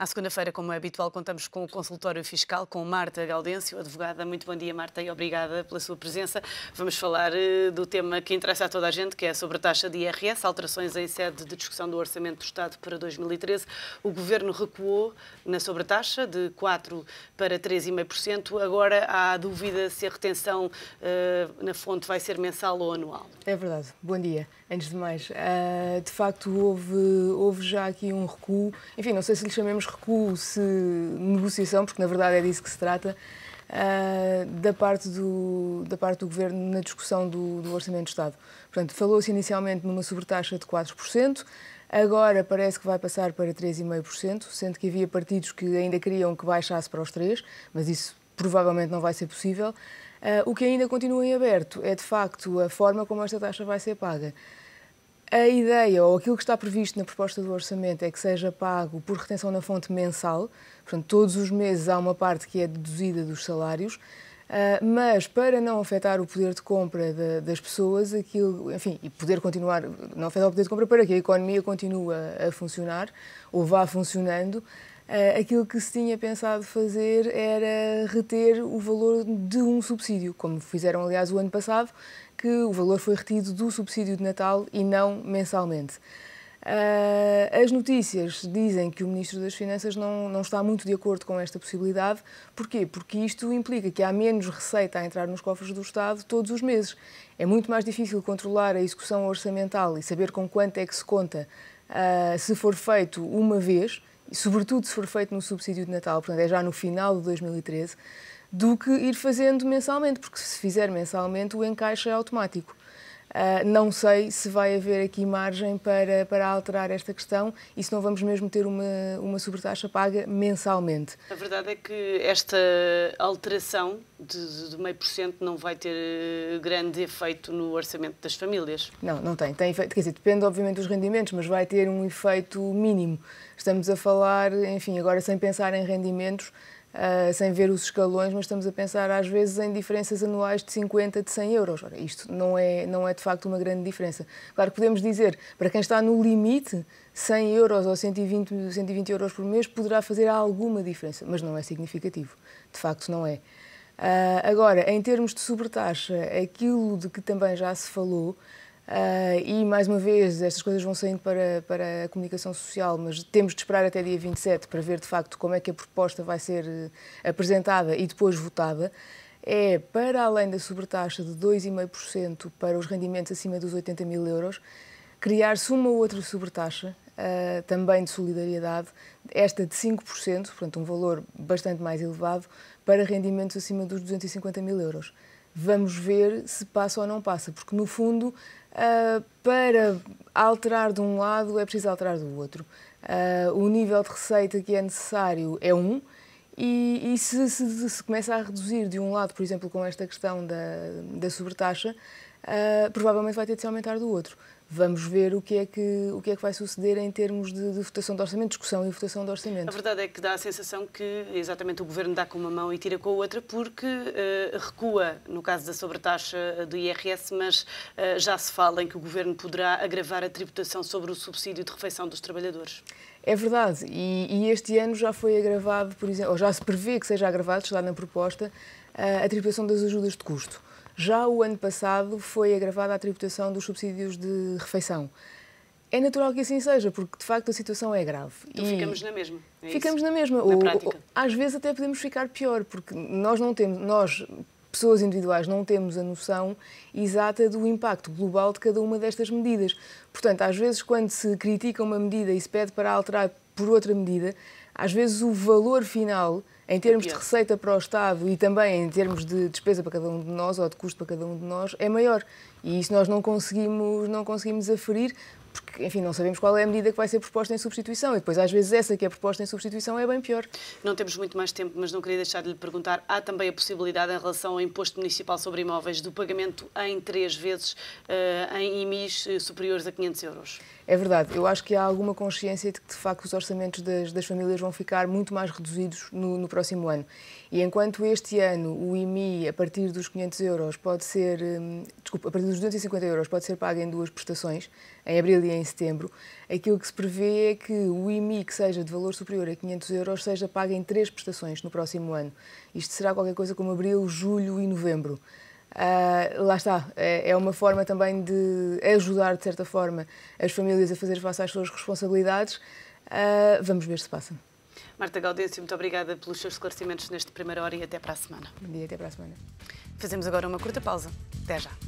À segunda-feira, como é habitual, contamos com o consultório fiscal com Marta Gaudêncio, advogada. Muito bom dia, Marta, e obrigada pela sua presença. Vamos falar eh, do tema que interessa a toda a gente, que é sobre a taxa de IRS, alterações em sede de discussão do Orçamento do Estado para 2013. O Governo recuou na sobretaxa de 4 para 3,5%. Agora há dúvida se a retenção uh, na fonte vai ser mensal ou anual. É verdade. Bom dia. Antes de mais, uh, de facto houve, houve já aqui um recuo, enfim, não sei se lhe chamemos recuo, se negociação, porque na verdade é disso que se trata, uh, da, parte do, da parte do Governo na discussão do, do Orçamento de Estado. Portanto, falou-se inicialmente numa sobretaxa de 4%, Agora parece que vai passar para 3,5%, sendo que havia partidos que ainda queriam que baixasse para os 3%, mas isso provavelmente não vai ser possível. Ah, o que ainda continua em aberto é, de facto, a forma como esta taxa vai ser paga. A ideia, ou aquilo que está previsto na proposta do orçamento, é que seja pago por retenção na fonte mensal, portanto, todos os meses há uma parte que é deduzida dos salários, ah, mas para não afetar o poder de compra das pessoas, aquilo, enfim, e poder continuar, não afetar o poder de compra para que a economia continue a funcionar ou vá funcionando, Uh, aquilo que se tinha pensado fazer era reter o valor de um subsídio, como fizeram, aliás, o ano passado, que o valor foi retido do subsídio de Natal e não mensalmente. Uh, as notícias dizem que o Ministro das Finanças não, não está muito de acordo com esta possibilidade. Porquê? Porque isto implica que há menos receita a entrar nos cofres do Estado todos os meses. É muito mais difícil controlar a execução orçamental e saber com quanto é que se conta uh, se for feito uma vez e sobretudo se for feito no subsídio de Natal, portanto é já no final de 2013, do que ir fazendo mensalmente, porque se fizer mensalmente o encaixe é automático. Uh, não sei se vai haver aqui margem para, para alterar esta questão e se não vamos mesmo ter uma, uma sobretaxa paga mensalmente. A verdade é que esta alteração de, de meio por cento não vai ter grande efeito no orçamento das famílias. Não, não tem. tem efeito, quer dizer, depende obviamente dos rendimentos, mas vai ter um efeito mínimo. Estamos a falar, enfim, agora sem pensar em rendimentos, Uh, sem ver os escalões, mas estamos a pensar às vezes em diferenças anuais de 50, de 100 euros. Ora, isto não é, não é de facto uma grande diferença. Claro que podemos dizer, para quem está no limite, 100 euros ou 120, 120 euros por mês poderá fazer alguma diferença, mas não é significativo. De facto, não é. Uh, agora, em termos de sobretaxa, aquilo de que também já se falou, Uh, e, mais uma vez, estas coisas vão saindo para, para a comunicação social, mas temos de esperar até dia 27 para ver, de facto, como é que a proposta vai ser eh, apresentada e depois votada. É, para além da sobretaxa de 2,5% para os rendimentos acima dos 80 mil euros, criar-se uma ou outra sobretaxa, uh, também de solidariedade, esta de 5%, portanto, um valor bastante mais elevado, para rendimentos acima dos 250 mil euros. Vamos ver se passa ou não passa, porque, no fundo, uh, para alterar de um lado é preciso alterar do outro. Uh, o nível de receita que é necessário é um, e, e se, se, se, começa a reduzir de um lado, por exemplo, com esta questão da, da sobretaxa, uh, provavelmente vai ter de se aumentar do outro. Vamos ver o que é que, o que, é que vai suceder em termos de, de votação de orçamento, discussão e votação de orçamento. A verdade é que dá a sensação que exatamente o governo dá com uma mão e tira com a outra, porque uh, recua, no caso da sobretaxa do IRS, mas uh, já se fala em que o governo poderá agravar a tributação sobre o subsídio de refeição dos trabalhadores. É verdade, e, e este ano já foi agravado, por exemplo, ou já se prevê que seja agravado, está na proposta, eh, a tributação das ajudas de custo. Já o ano passado foi agravada a tributação dos subsídios de refeição. É natural que assim seja, porque de facto a situação é grave. Então e ficamos na mesma. É ficamos isso? na mesma. Na ou, ou, às vezes até podemos ficar pior, porque nós não temos, nós pessoas individuais não temos a noção exata do impacto global de cada uma destas medidas. Portanto, às vezes, quando se critica uma medida e se pede para alterar por outra medida, às vezes o valor final, em termos de receita para o Estado e também em termos de despesa para cada um de nós ou de custo para cada um de nós, é maior. E isso nós não conseguimos, não conseguimos aferir, enfim, não sabemos qual é a medida que vai ser proposta em substituição e depois, às vezes, essa que é proposta em substituição é bem pior. Não temos muito mais tempo, mas não queria deixar de lhe perguntar. Há também a possibilidade, em relação ao imposto municipal sobre imóveis, do pagamento em três vezes uh, em IMIs eh, superiores a 500 euros? É verdade. Eu acho que há alguma consciência de que, de facto, os orçamentos das, das famílias vão ficar muito mais reduzidos no, no, próximo ano. E enquanto este ano o IMI, a partir dos 500 euros, pode ser. Hum, desculpa, a partir dos 250 euros, pode ser pago em duas prestações, em abril e em em setembro. Aquilo que se prevê é que o IMI que seja de valor superior a 500 euros seja pago em três prestações no próximo ano. Isto será qualquer coisa como abril, julho e novembro. Uh, lá está, é, é uma forma também de ajudar, de certa forma, as famílias a fazer face às suas responsabilidades. Uh, vamos ver se passa. Marta Gaudêncio, muito obrigada pelos seus esclarecimentos neste primeiro hora e até para a semana. Bom dia, até para a semana. Fazemos agora uma curta pausa. Até já.